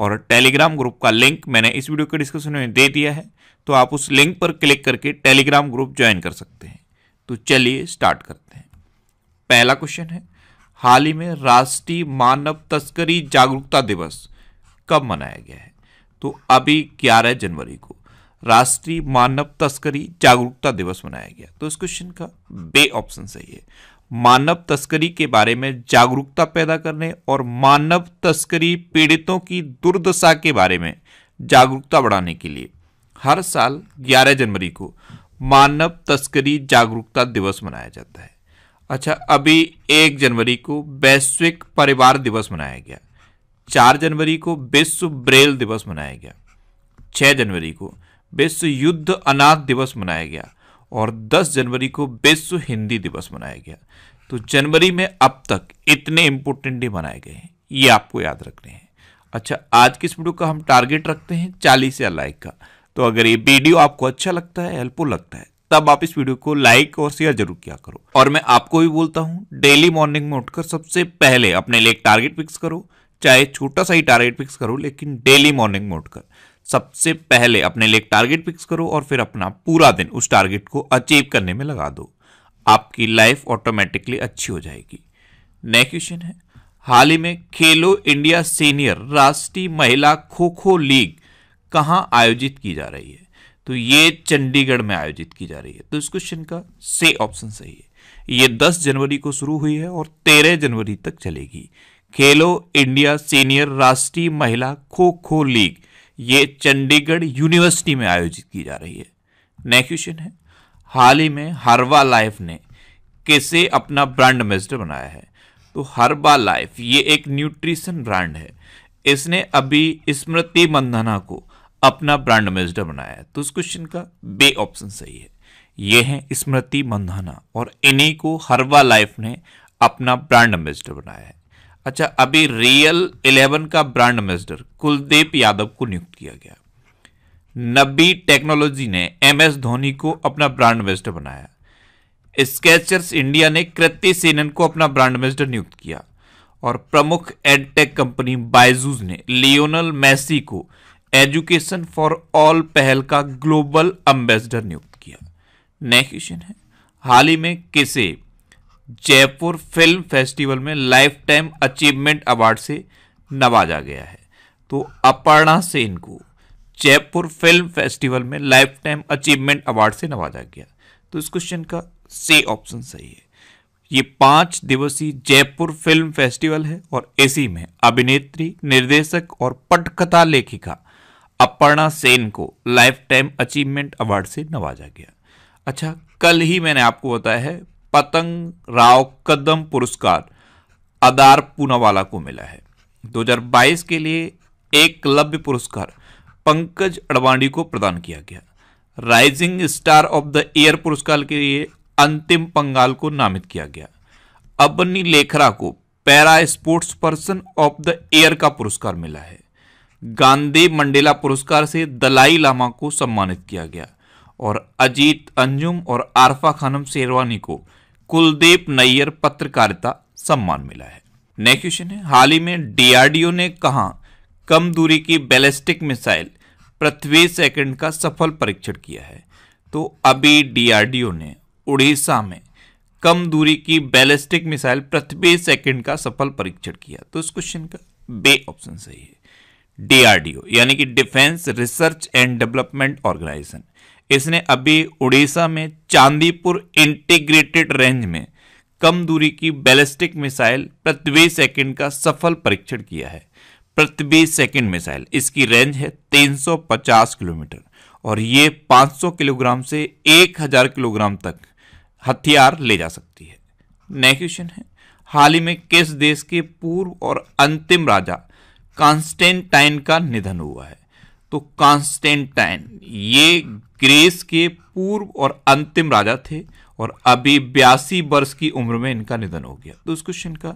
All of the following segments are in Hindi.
और टेलीग्राम ग्रुप का लिंक मैंने इस वीडियो के डिस्क्रिप्शन में दे दिया है तो आप उस लिंक पर क्लिक करके टेलीग्राम ग्रुप ज्वाइन कर सकते हैं तो चलिए स्टार्ट करते हैं पहला क्वेश्चन है हाल ही में राष्ट्रीय मानव तस्करी जागरूकता दिवस कब मनाया गया है तो अभी 11 जनवरी को राष्ट्रीय मानव तस्करी जागरूकता दिवस मनाया गया तो इस क्वेश्चन का बे ऑप्शन सही है मानव तस्करी के बारे में जागरूकता पैदा करने और मानव तस्करी पीड़ितों की दुर्दशा के बारे में जागरूकता बढ़ाने के लिए हर साल 11 जनवरी को मानव तस्करी जागरूकता दिवस मनाया जाता है अच्छा अभी एक जनवरी को वैश्विक परिवार दिवस मनाया गया चार जनवरी को विश्व ब्रेल दिवस मनाया गया छः जनवरी को विश्व युद्ध अनाथ दिवस मनाया गया और 10 जनवरी को विश्व हिंदी दिवस मनाया गया तो जनवरी में अब तक इतने इम्पोर्टेंट डे मनाए गए हैं ये आपको याद रखने हैं अच्छा आज की इस वीडियो का हम टारगेट रखते हैं चालीस या लाइक का तो अगर ये वीडियो आपको अच्छा लगता है हेल्पफुल लगता है तब आप इस वीडियो को लाइक और शेयर जरूर किया करो और मैं आपको भी बोलता हूँ डेली मॉर्निंग में उठकर सबसे पहले अपने लिए एक टारगेट फिक्स करो चाहे छोटा सा ही टारगेट फिक्स करो लेकिन डेली मॉर्निंग में उठकर सबसे पहले अपने लिए टारगेट फिक्स करो और फिर अपना पूरा दिन उस टारगेट को अचीव करने में लगा दो आपकी लाइफ ऑटोमेटिकली अच्छी हो जाएगी नेक्स्ट क्वेश्चन है हाल ही में खेलो इंडिया सीनियर राष्ट्रीय महिला खो खो लीग कहाँ आयोजित की जा रही है तो ये चंडीगढ़ में आयोजित की जा रही है तो इस क्वेश्चन का से ऑप्शन सही है ये 10 जनवरी को शुरू हुई है और 13 जनवरी तक चलेगी खेलो इंडिया सीनियर राष्ट्रीय महिला खो खो लीग ये चंडीगढ़ यूनिवर्सिटी में आयोजित की जा रही है नेक्स्ट क्वेश्चन है हाल ही में हरवा लाइफ ने कैसे अपना ब्रांड एम्बेसडर बनाया है तो हरबा लाइफ ये एक न्यूट्रिशन ब्रांड है इसने अभी स्मृति मंधना को अपना ब्रांड एम्बेसडर बनाया है तो उस क्वेश्चन का बे ऑप्शन सही है ये है स्मृति मंधाना और इन्हीं को हरवा लाइफ ने अपना ब्रांड एम्बेसडर बनाया है अच्छा अभी रियल इलेवन का ब्रांड एम्बेसडर कुलदीप यादव को नियुक्त किया गया नबी टेक्नोलॉजी ने एम एस धोनी को अपना ब्रांड एम्बेसडर बनाया स्केचर्स इंडिया ने कृति सेनन को अपना ब्रांड एम्बेसडर नियुक्त किया और प्रमुख एडटेक कंपनी बायजूज ने लियोनल मैसी को एजुकेशन फॉर ऑल पहल का ग्लोबल एम्बेसडर नियुक्त किया नेक्स्ट क्वेश्चन है हाल ही में किसे जयपुर फिल्म फेस्टिवल में लाइफ टाइम अचीवमेंट अवार्ड से नवाजा गया है तो अपर्णा सेन को जयपुर फिल्म फेस्टिवल में लाइफ टाइम अचीवमेंट अवार्ड से नवाजा गया तो इस क्वेश्चन का सी ऑप्शन सही है ये पांच दिवसीय जयपुर फिल्म फेस्टिवल है और इसी में अभिनेत्री निर्देशक और पटकथा लेखिका अपर्णा सेन को लाइफ टाइम अचीवमेंट अवार्ड से नवाजा गया अच्छा कल ही मैंने आपको बताया है पतंग राव कदम पुरस्कार अदार पूनावाला को मिला है 2022 के लिए एक लव्य पुरस्कार पंकज अडवाणी को प्रदान किया गया rising star of the year पुरस्कार के लिए अंतिम पंगाल को नामित किया गया अबनी लेखरा को para sports person of the year का पुरस्कार मिला है गांधी मंडेला पुरस्कार से दलाई लामा को सम्मानित किया गया और अजीत अंजुम और आरफा खानम शेरवानी को कुलदीप नैयर पत्रकारिता सम्मान मिला है नेक्स्ट क्वेश्चन है हाल ही में डीआरडीओ ने कहा कम दूरी की बैलिस्टिक मिसाइल पृथ्वी सेकंड का सफल परीक्षण किया है तो अभी डीआरडीओ ने उड़ीसा में कम दूरी की बैलिस्टिक मिसाइल पृथ्वी सेकंड का सफल परीक्षण किया तो इस क्वेश्चन का बे ऑप्शन सही है डीआरडीओ यानी कि defence research and development organisation इसने अभी उड़ीसा में चांदीपुर इंटीग्रेटेड रेंज में कम दूरी की बैलिस्टिक मिसाइल पृथ्वी सेकंड का सफल परीक्षण किया है पृथ्वी सेकंड मिसाइल इसकी रेंज है 350 किलोमीटर और ये 500 किलोग्राम से 1000 किलोग्राम तक हथियार ले जा सकती है नया क्वेश्चन है हाल ही में किस देश के पूर्व और अंतिम राजा कांस्टेंटाइन का निधन हुआ है तो कॉन्स्टेंटाइन ये ग्रेस के पूर्व और अंतिम राजा थे और अभी बयासी वर्ष की उम्र में इनका निधन हो गया तो इस क्वेश्चन का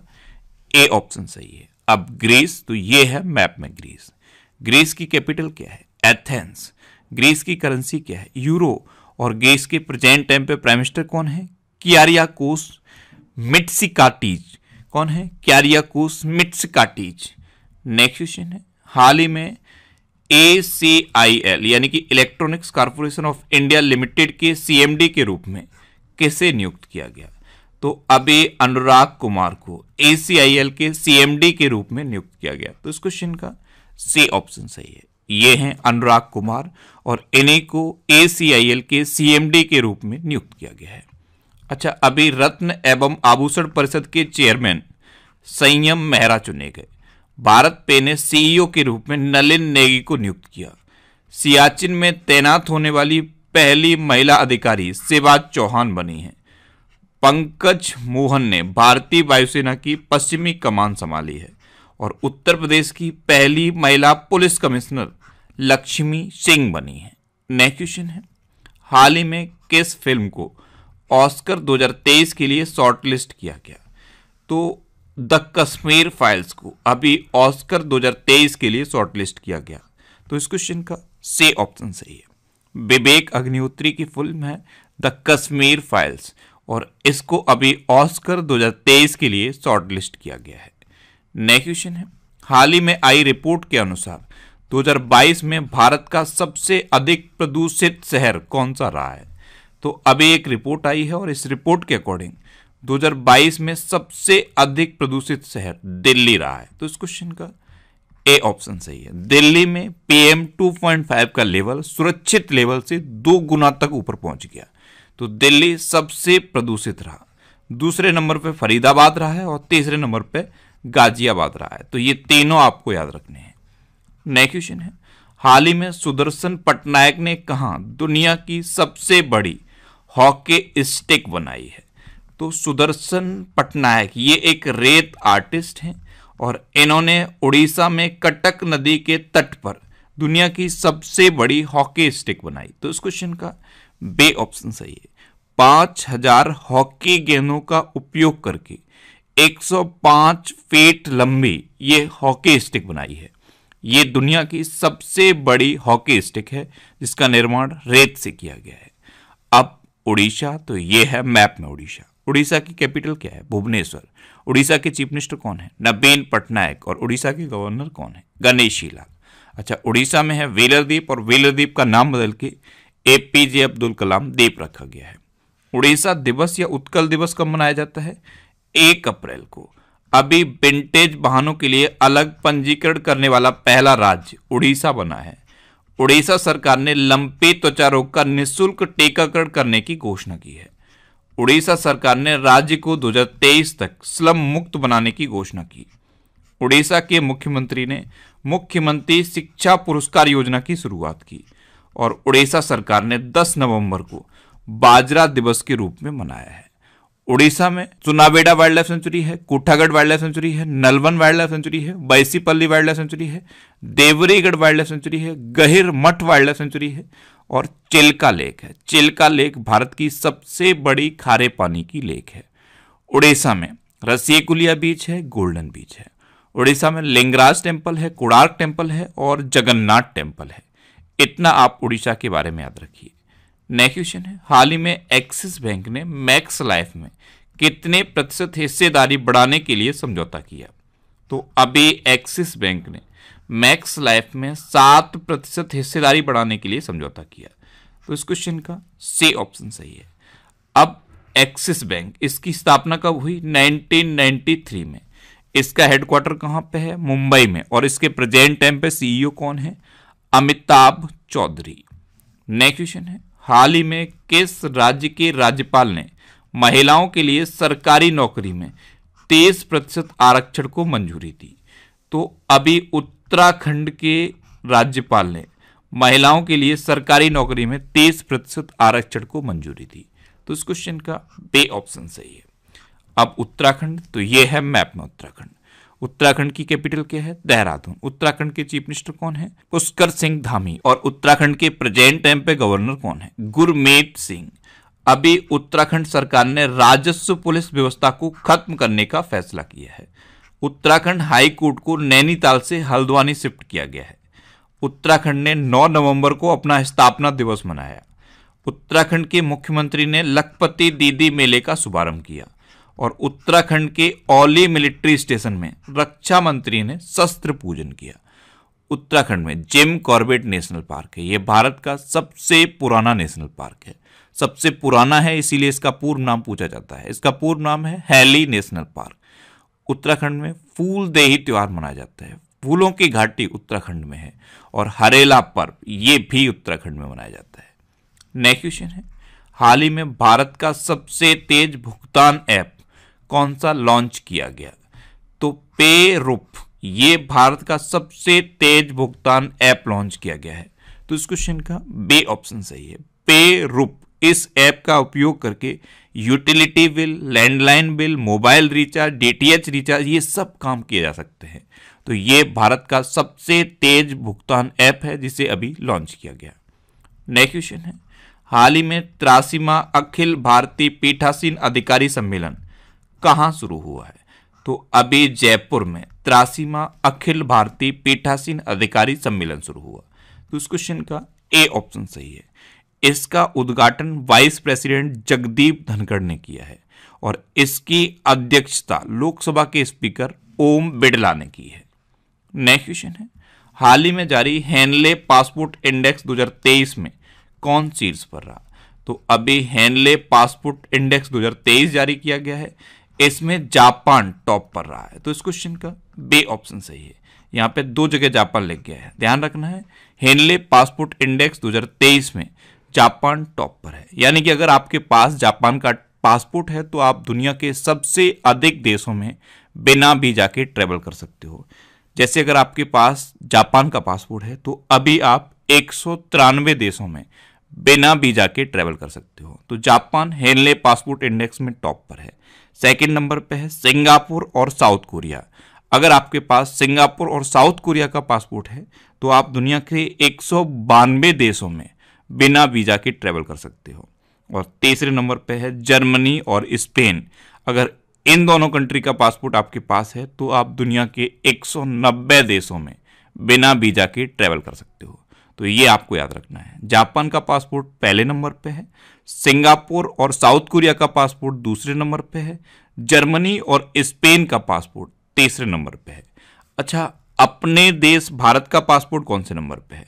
ए ऑप्शन सही है अब ग्रीस तो ये है मैप में ग्रीस ग्रीस की कैपिटल क्या है एथेंस ग्रीस की करेंसी क्या है यूरो और ग्रीस के प्रेजेंट टाइम पे प्राइम मिनिस्टर कौन है कोस मिट्सिकाटीज कौन है क्यारियाकोस मिट्सिकाटीज नेक्स्ट क्वेश्चन है हाल ही में ए सी आई एल यानी कि electronics corporation of India limited के सीएमडी के रूप में किसे नियुक्त किया गया तो अभी अनुराग कुमार को ए सी आई एल के सीएमडी के रूप में नियुक्त किया गया तो इस क्वेश्चन का सी ऑप्शन सही है ये हैं अनुराग कुमार और इन्हें को ए सी आई एल के सीएमडी के रूप में नियुक्त किया गया है अच्छा अभी रत्न एवं आभूषण परिषद के चेयरमैन संयम मेहरा चुने गए भारत पे ने सीईओ e के रूप में नलिन नेगी को नियुक्त किया सियाचिन में तैनात होने वाली पहली महिला अधिकारी शिवाज चौहान बनी है पंकज मोहन ने भारतीय वायुसेना की पश्चिमी कमान संभाली है और उत्तर प्रदेश की पहली महिला पुलिस कमिश्नर लक्ष्मी सिंह बनी है नेक्स्ट क्वेश्चन है हाल ही में किस फिल्म को ऑस्कर 2023 के लिए शॉर्टलिस्ट किया गया तो द कश्मीर फाइल्स को अभी ऑस्कर 2023 के लिए शॉर्टलिस्ट किया गया तो इस क्वेश्चन का से ऑप्शन सही है विवेक अग्निहोत्री की फिल्म है द कश्मीर फाइल्स और इसको अभी ऑस्कर 2023 के लिए शॉर्टलिस्ट किया गया है नेक्स्ट क्वेश्चन है हाल ही में आई रिपोर्ट के अनुसार 2022 में भारत का सबसे अधिक प्रदूषित शहर कौन सा रहा है तो अभी एक रिपोर्ट आई है और इस रिपोर्ट के अकॉर्डिंग 2022 में सबसे अधिक प्रदूषित शहर दिल्ली रहा है तो इस क्वेश्चन का ए ऑप्शन सही है दिल्ली में पीएम 2.5 का लेवल सुरक्षित लेवल से दो गुना तक ऊपर पहुंच गया तो दिल्ली सबसे प्रदूषित रहा दूसरे नंबर पे फरीदाबाद रहा है और तीसरे नंबर पे गाजियाबाद रहा है तो ये तीनों आपको याद रखने हैं नया क्वेश्चन है हाल ही में सुदर्शन पटनायक ने कहा दुनिया की सबसे बड़ी हॉकी स्टिक बनाई है तो सुदर्शन पटनायक ये एक रेत आर्टिस्ट हैं और इन्होंने उड़ीसा में कटक नदी के तट पर दुनिया की सबसे बड़ी हॉकी स्टिक बनाई तो इस क्वेश्चन का बे ऑप्शन सही है पाँच हजार हॉकी गेंदों का उपयोग करके 105 फीट लंबी ये हॉकी स्टिक बनाई है ये दुनिया की सबसे बड़ी हॉकी स्टिक है जिसका निर्माण रेत से किया गया है अब उड़ीसा तो ये है मैप में उड़ीसा उड़ीसा की कैपिटल क्या है भुवनेश्वर उड़ीसा के चीफ मिनिस्टर कौन है नबीन पटनायक और उड़ीसा के गवर्नर कौन है गणेश लाल अच्छा उड़ीसा में है वेलरद्वीप और वेलरद्वीप का नाम बदल के ए पी जे अब्दुल कलाम द्वीप रखा गया है उड़ीसा दिवस या उत्कल दिवस कब मनाया जाता है एक अप्रैल को अभी विंटेज वाहनों के लिए अलग पंजीकरण करने वाला पहला राज्य उड़ीसा बना है उड़ीसा सरकार ने लंपी त्वचा रोग का निःशुल्क टीकाकरण करने की घोषणा की है उड़ीसा सरकार ने राज्य को 2023 तक स्लम मुक्त बनाने की घोषणा की उड़ीसा के मुख्यमंत्री ने मुख्यमंत्री शिक्षा पुरस्कार योजना की शुरुआत की और उड़ीसा सरकार ने 10 नवंबर को बाजरा दिवस के रूप में मनाया है उड़ीसा में चुनावेडा वाइल्ड लाइफ सेंचुरी है कोठागढ़ वाइल्ड लाइफ सेंचुरी है नलवन वाइल्ड लाइफ सेंचुरी है बैसीपल्ली वाइल्ड लाइफ सेंचुरी है देवरीगढ़ वाइल्ड लाइफ सेंचुरी है गहिर मठ वाइल्ड लाइफ सेंचुरी है और चिल्का लेक है चिल्का लेक भारत की सबसे बड़ी खारे पानी की लेक है उड़ीसा में रसियकुलिया बीच है गोल्डन बीच है उड़ीसा में लिंगराज टेम्पल है कुड़ार्क टेम्पल है और जगन्नाथ टेम्पल है इतना आप उड़ीसा के बारे में याद रखिए नेक्स्ट क्वेश्चन है हाल ही में एक्सिस बैंक ने मैक्स लाइफ में कितने प्रतिशत हिस्सेदारी बढ़ाने के लिए समझौता किया तो अभी एक्सिस बैंक ने मैक्स लाइफ में सात प्रतिशत हिस्सेदारी बढ़ाने के लिए समझौता किया तो इस क्वेश्चन का सी ऑप्शन सही है अब एक्सिस बैंक इसकी स्थापना कब हुई 1993 में इसका हेडक्वार्टर कहां पे है मुंबई में और इसके प्रेजेंट टाइम पे सीईओ e कौन है अमिताभ चौधरी नेक्स्ट क्वेश्चन है हाल ही में किस राज्य के राज्यपाल ने महिलाओं के लिए सरकारी नौकरी में तेईस प्रतिशत आरक्षण को मंजूरी दी तो अभी उत्तर उत्तराखंड के राज्यपाल ने महिलाओं के लिए सरकारी नौकरी में तेईस प्रतिशत आरक्षण को मंजूरी दी तो इस क्वेश्चन का बे ऑप्शन सही है अब उत्तराखंड तो ये है मैप में उत्तराखंड उत्तराखंड की कैपिटल क्या है देहरादून उत्तराखंड के चीफ मिनिस्टर कौन है पुष्कर सिंह धामी और उत्तराखंड के प्रेजेंट टाइम पे गवर्नर कौन है गुरमेत सिंह अभी उत्तराखंड सरकार ने राजस्व पुलिस व्यवस्था को खत्म करने का फैसला किया है उत्तराखंड हाई कोर्ट को नैनीताल से हल्द्वानी शिफ्ट किया गया है उत्तराखंड ने 9 नवंबर को अपना स्थापना दिवस मनाया उत्तराखंड के मुख्यमंत्री ने लखपति दीदी मेले का शुभारंभ किया और उत्तराखंड के औली मिलिट्री स्टेशन में रक्षा मंत्री ने शस्त्र पूजन किया उत्तराखंड में जिम कॉर्बेट नेशनल पार्क है यह भारत का सबसे पुराना नेशनल पार्क है सबसे पुराना है इसीलिए इसका पूर्व नाम पूछा जाता है इसका पूर्व नाम है हैली नेशनल पार्क उत्तराखंड में फूल देही त्यौहार मनाया जाता है फूलों की घाटी उत्तराखंड में है और हरेला पर्व ये भी उत्तराखंड में मनाया जाता है नेक्स्ट क्वेश्चन है हाल ही में भारत का सबसे तेज भुगतान ऐप कौन सा लॉन्च किया गया तो पे रूप ये भारत का सबसे तेज भुगतान ऐप लॉन्च किया गया है तो इस क्वेश्चन का बे ऑप्शन सही है पे रूप इस ऐप का उपयोग करके utility bill landline bill mobile recharge DTH recharge ये सब काम किए जा सकते हैं तो ये भारत का सबसे तेज भुगतान ऐप है जिसे अभी लॉन्च किया गया नेक्स्ट क्वेश्चन है हाल ही में त्रासीमा अखिल भारतीय पीठासीन अधिकारी सम्मेलन कहाँ शुरू हुआ है तो अभी जयपुर में त्रासीमा अखिल भारतीय पीठासीन अधिकारी सम्मेलन शुरू हुआ तो इस क्वेश्चन का ए ऑप्शन सही है इसका उद्घाटन वाइस प्रेसिडेंट जगदीप धनखड़ ने किया है और इसकी अध्यक्षता लोकसभा के स्पीकर ओम बिड़ला ने की है नेक्स्ट क्वेश्चन है हाल ही में जारी हैनले पासपोर्ट इंडेक्स 2023 में कौन शीर्ष पर रहा तो अभी हैनले पासपोर्ट इंडेक्स 2023 जारी किया गया है इसमें जापान टॉप पर रहा है तो इस क्वेश्चन का बे ऑप्शन सही है यहां पे दो जगह जापान लिख गया है ध्यान रखना है हेनले पासपोर्ट इंडेक्स 2023 में जापान टॉप पर है यानी कि अगर आपके पास जापान का पासपोर्ट है तो आप दुनिया के सबसे अधिक देशों में बिना वीजा के ट्रैवल कर सकते हो जैसे अगर आपके पास जापान का पासपोर्ट है तो अभी आप एक देशों में बिना वीजा के ट्रैवल कर सकते हो तो जापान हेनले पासपोर्ट इंडेक्स में टॉप पर है सेकेंड नंबर पर है सिंगापुर और साउथ कोरिया अगर आपके पास सिंगापुर और साउथ कोरिया का पासपोर्ट है तो आप दुनिया के एक देशों में बिना वीज़ा के ट्रैवल कर सकते हो और तीसरे नंबर पे है जर्मनी और स्पेन अगर इन दोनों कंट्री का पासपोर्ट आपके पास है तो आप दुनिया के 190 देशों में बिना वीज़ा के ट्रैवल कर सकते हो तो ये आपको याद रखना है जापान का पासपोर्ट पहले नंबर पे है सिंगापुर और साउथ कोरिया का पासपोर्ट दूसरे नंबर पे है जर्मनी और स्पेन का पासपोर्ट तीसरे नंबर पे है अच्छा अपने देश भारत का पासपोर्ट कौन से नंबर पे है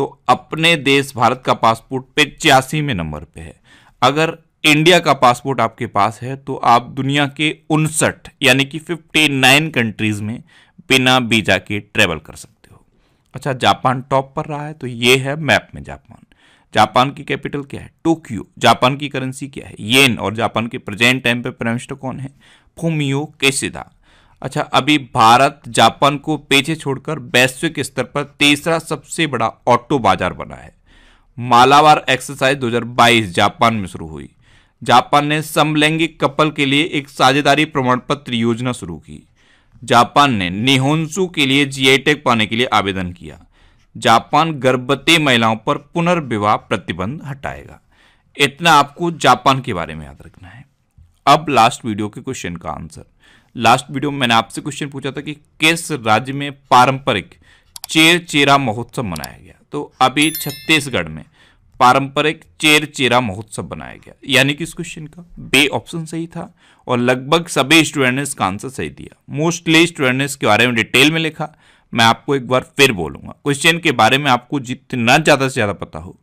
तो अपने देश भारत का पासपोर्ट पिचासीवें नंबर पे है अगर इंडिया का पासपोर्ट आपके पास है तो आप दुनिया के उनसठ यानी कि 59 कंट्रीज़ में बिना वीज़ा के ट्रेवल कर सकते हो अच्छा जापान टॉप पर रहा है तो ये है मैप में जापान जापान की कैपिटल क्या है टोक्यो जापान की करेंसी क्या है येन और जापान के प्रेजेंट टाइम पे प्राइम मिनिस्टर कौन है फोमियो केसिदा अच्छा अभी भारत जापान को पीछे छोड़कर वैश्विक स्तर पर तीसरा सबसे बड़ा ऑटो बाजार बना है मालावार एक्सरसाइज 2022 जापान में शुरू हुई जापान ने समलैंगिक कपल के लिए एक साझेदारी प्रमाण पत्र योजना शुरू की जापान ने निहोंसू के लिए जीआईटेक पाने के लिए आवेदन किया जापान गर्भवती महिलाओं पर पुनर्विवाह प्रतिबंध हटाएगा इतना आपको जापान के बारे में याद रखना है अब लास्ट वीडियो के क्वेश्चन का आंसर लास्ट वीडियो में मैंने आपसे क्वेश्चन पूछा था कि किस राज्य में पारंपरिक चेर चेरा महोत्सव मनाया गया तो अभी छत्तीसगढ़ में पारंपरिक चेर चेरा महोत्सव बनाया गया यानी कि इस क्वेश्चन का बे ऑप्शन सही था और लगभग सभी स्टूडेंट ने इसका आंसर सही दिया मोस्टली स्टूडेंट ने इसके बारे में डिटेल में लिखा मैं आपको एक बार फिर बोलूंगा क्वेश्चन के बारे में आपको जितना ज़्यादा से ज़्यादा पता हो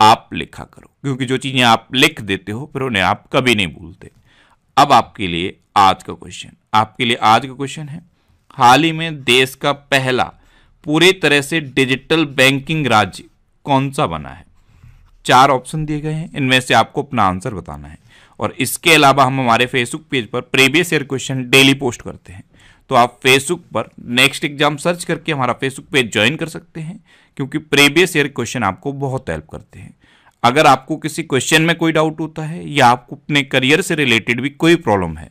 आप लिखा करो क्योंकि जो चीज़ें आप लिख देते हो फिर उन्हें आप कभी नहीं भूलते अब आपके लिए आज का क्वेश्चन आपके लिए आज का क्वेश्चन है हाल ही में देश का पहला पूरी तरह से डिजिटल बैंकिंग राज्य कौन सा बना है चार ऑप्शन दिए गए हैं इनमें से आपको अपना आंसर बताना है और इसके अलावा हम हमारे फेसबुक पेज पर previous year question daily post करते हैं तो आप फेसबुक पर नेक्स्ट एग्जाम सर्च करके हमारा फेसबुक पेज ज्वाइन कर सकते हैं क्योंकि प्रीवियस ईयर क्वेश्चन आपको बहुत हेल्प करते हैं अगर आपको किसी क्वेश्चन में कोई डाउट होता है या आपको अपने करियर से रिलेटेड भी कोई प्रॉब्लम है